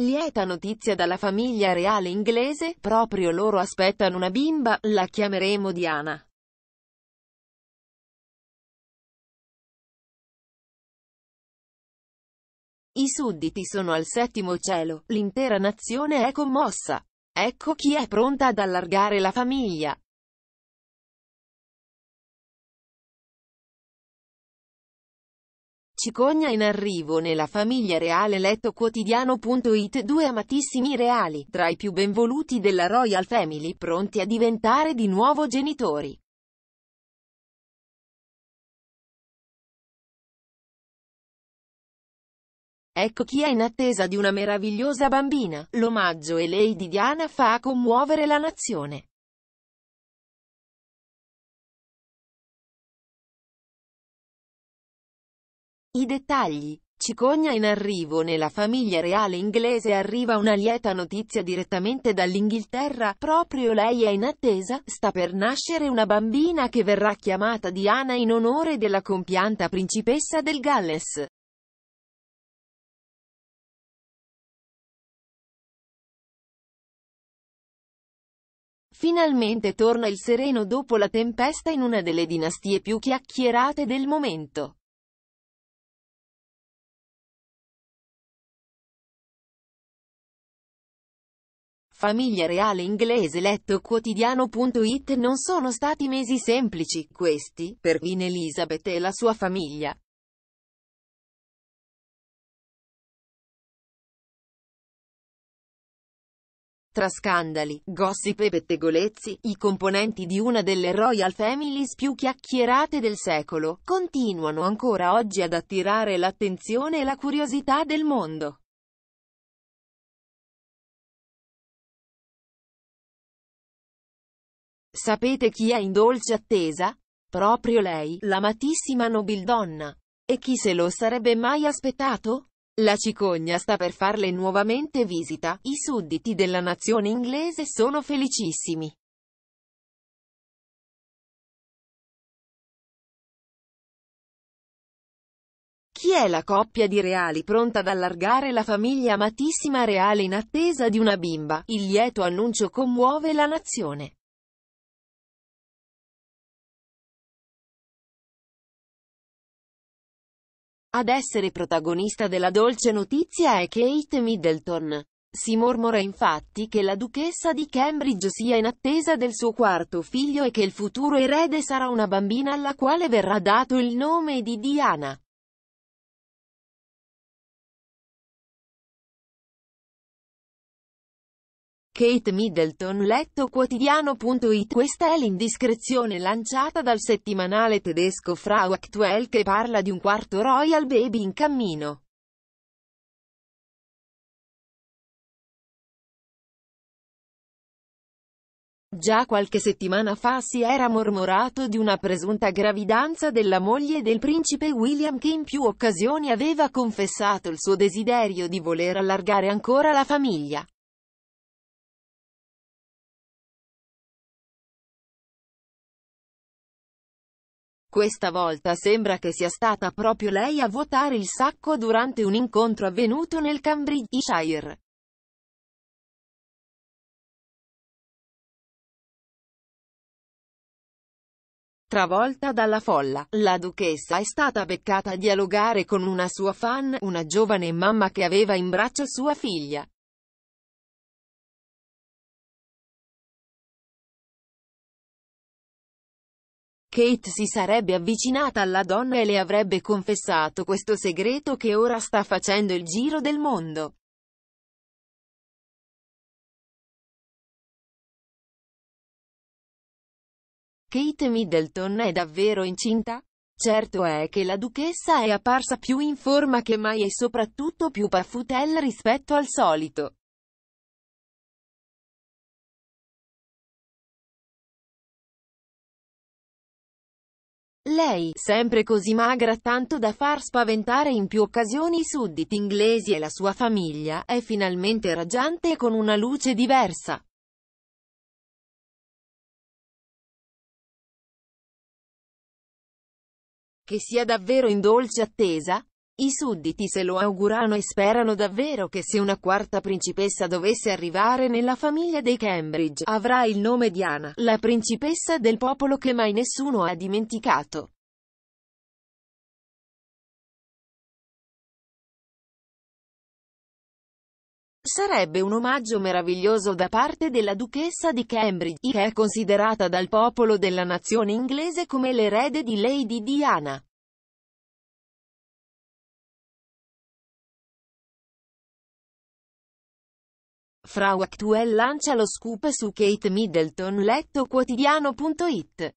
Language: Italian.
Lieta notizia dalla famiglia reale inglese, proprio loro aspettano una bimba, la chiameremo Diana. I sudditi sono al settimo cielo, l'intera nazione è commossa. Ecco chi è pronta ad allargare la famiglia. Cicogna in arrivo nella famiglia reale letto quotidiano.it Due amatissimi reali, tra i più benvoluti della Royal Family, pronti a diventare di nuovo genitori. Ecco chi è in attesa di una meravigliosa bambina, l'omaggio e lei di Diana fa commuovere la nazione. I dettagli. Cicogna in arrivo nella famiglia reale inglese arriva una lieta notizia direttamente dall'Inghilterra, proprio lei è in attesa, sta per nascere una bambina che verrà chiamata Diana in onore della compianta principessa del Galles. Finalmente torna il sereno dopo la tempesta in una delle dinastie più chiacchierate del momento. Famiglia reale inglese letto quotidiano.it Non sono stati mesi semplici, questi, per Queen Elizabeth e la sua famiglia. Tra scandali, gossip e pettegolezzi, i componenti di una delle royal families più chiacchierate del secolo, continuano ancora oggi ad attirare l'attenzione e la curiosità del mondo. Sapete chi è in dolce attesa? Proprio lei, l'amatissima nobildonna. E chi se lo sarebbe mai aspettato? La cicogna sta per farle nuovamente visita, i sudditi della nazione inglese sono felicissimi. Chi è la coppia di reali pronta ad allargare la famiglia amatissima reale in attesa di una bimba? Il lieto annuncio commuove la nazione. Ad essere protagonista della dolce notizia è Kate Middleton. Si mormora infatti che la duchessa di Cambridge sia in attesa del suo quarto figlio e che il futuro erede sarà una bambina alla quale verrà dato il nome di Diana. Kate Middleton letto quotidiano.it Questa è l'indiscrezione lanciata dal settimanale tedesco Frau Aktuell che parla di un quarto Royal Baby in cammino. Già qualche settimana fa si era mormorato di una presunta gravidanza della moglie del principe William che in più occasioni aveva confessato il suo desiderio di voler allargare ancora la famiglia. Questa volta sembra che sia stata proprio lei a vuotare il sacco durante un incontro avvenuto nel Cambridgeshire. Travolta dalla folla, la duchessa è stata beccata a dialogare con una sua fan, una giovane mamma che aveva in braccio sua figlia. Kate si sarebbe avvicinata alla donna e le avrebbe confessato questo segreto che ora sta facendo il giro del mondo. Kate Middleton è davvero incinta? Certo è che la duchessa è apparsa più in forma che mai e soprattutto più paffutella rispetto al solito. Lei, sempre così magra tanto da far spaventare in più occasioni i sudditi inglesi e la sua famiglia, è finalmente raggiante e con una luce diversa. Che sia davvero in dolce attesa? I sudditi se lo augurano e sperano davvero che se una quarta principessa dovesse arrivare nella famiglia dei Cambridge, avrà il nome di Anna, la principessa del popolo che mai nessuno ha dimenticato. Sarebbe un omaggio meraviglioso da parte della duchessa di Cambridge, che è considerata dal popolo della nazione inglese come l'erede di Lady Diana. Frau Actuel lancia lo scoop su Kate Middleton letto quotidiano.it.